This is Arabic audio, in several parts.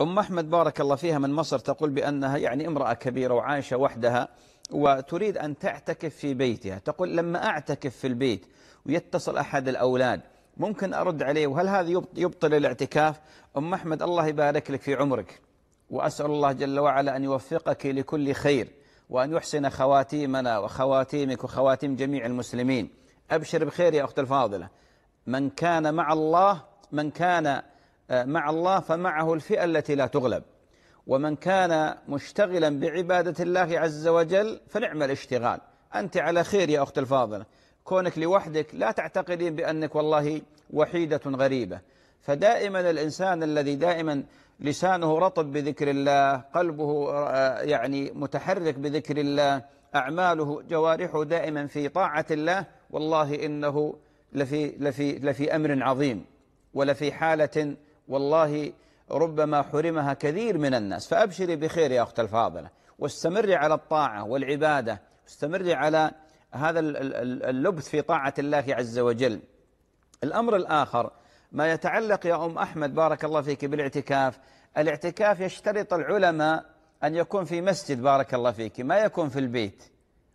أم أحمد بارك الله فيها من مصر تقول بأنها يعني امرأة كبيرة وعايشة وحدها وتريد أن تعتكف في بيتها تقول لما أعتكف في البيت ويتصل أحد الأولاد ممكن أرد عليه وهل هذا يبطل الاعتكاف أم أحمد الله يبارك لك في عمرك وأسأل الله جل وعلا أن يوفقك لكل خير وأن يحسن خواتيمنا وخواتيمك وخواتيم جميع المسلمين أبشر بخير يا أخت الفاضلة من كان مع الله من كان آه، مع الله فمعه الفئة التي لا تغلب ومن كان مشتغلا بعبادة الله عز وجل فنعم الاشتغال أنت على خير يا أخت الفاضلة كونك لوحدك لا تعتقدين بأنك والله وحيدة غريبة فدائما الإنسان الذي دائما لسانه رطب بذكر الله قلبه آه، يعني متحرك بذكر الله أعماله جوارحه دائما في طاعة الله والله إنه لفي, لفي, لفي أمر عظيم ولفي حالة والله ربما حرمها كثير من الناس فأبشري بخير يا أخت الفاضلة واستمري على الطاعة والعبادة واستمري على هذا اللبث في طاعة الله عز وجل الأمر الآخر ما يتعلق يا أم أحمد بارك الله فيك بالاعتكاف الاعتكاف يشترط العلماء أن يكون في مسجد بارك الله فيك ما يكون في البيت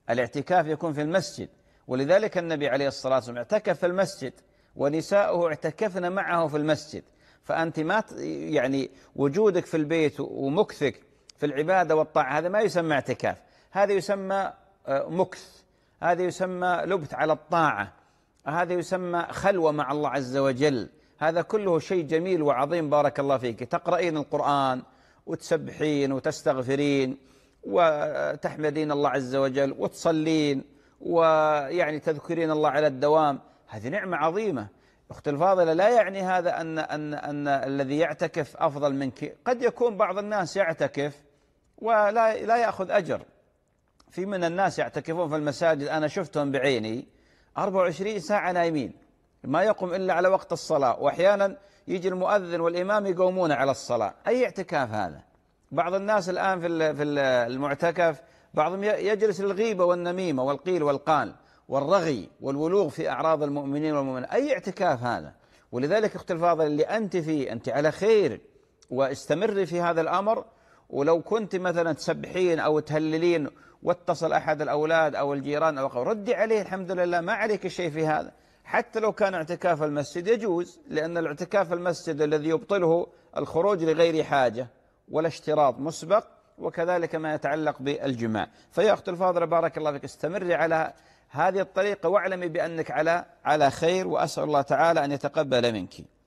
الاعتكاف يكون في المسجد ولذلك النبي عليه الصلاة والسلام اعتكف في المسجد ونساؤه اعتكفن معه في المسجد فأنت ما يعني وجودك في البيت ومكثك في العبادة والطاعة هذا ما يسمى اعتكاف هذا يسمى آه، مكث هذا يسمى لبث على الطاعة هذا يسمى خلوة مع الله عز وجل هذا كله شيء جميل وعظيم بارك الله فيك تقرأين القرآن وتسبحين وتستغفرين وتحمدين الله عز وجل وتصلين ويعني تذكرين الله على الدوام هذه نعمة عظيمة أختي الفاضلة لا يعني هذا أن, أن, أن الذي يعتكف أفضل منك قد يكون بعض الناس يعتكف ولا لا يأخذ أجر في من الناس يعتكفون في المساجد أنا شفتهم بعيني 24 ساعة نايمين ما يقوم إلا على وقت الصلاة وأحيانا يجي المؤذن والإمام يقومون على الصلاة أي اعتكاف هذا بعض الناس الآن في المعتكف بعضهم يجلس للغيبة والنميمة والقيل والقال والرغي والولوغ في أعراض المؤمنين والمؤمنات أي اعتكاف هذا ولذلك أخت الفاضل اللي أنت فيه أنت على خير واستمري في هذا الأمر ولو كنت مثلا تسبحين أو تهللين واتصل أحد الأولاد أو الجيران أو ردي عليه الحمد لله ما عليك شيء في هذا حتى لو كان اعتكاف المسجد يجوز لأن الاعتكاف المسجد الذي يبطله الخروج لغير حاجة ولا اشتراط مسبق وكذلك ما يتعلق بالجماع فيا أخت الفاضلة بارك الله فيك استمري على هذه الطريقة واعلمي بأنك على على خير وأسأل الله تعالى أن يتقبل منك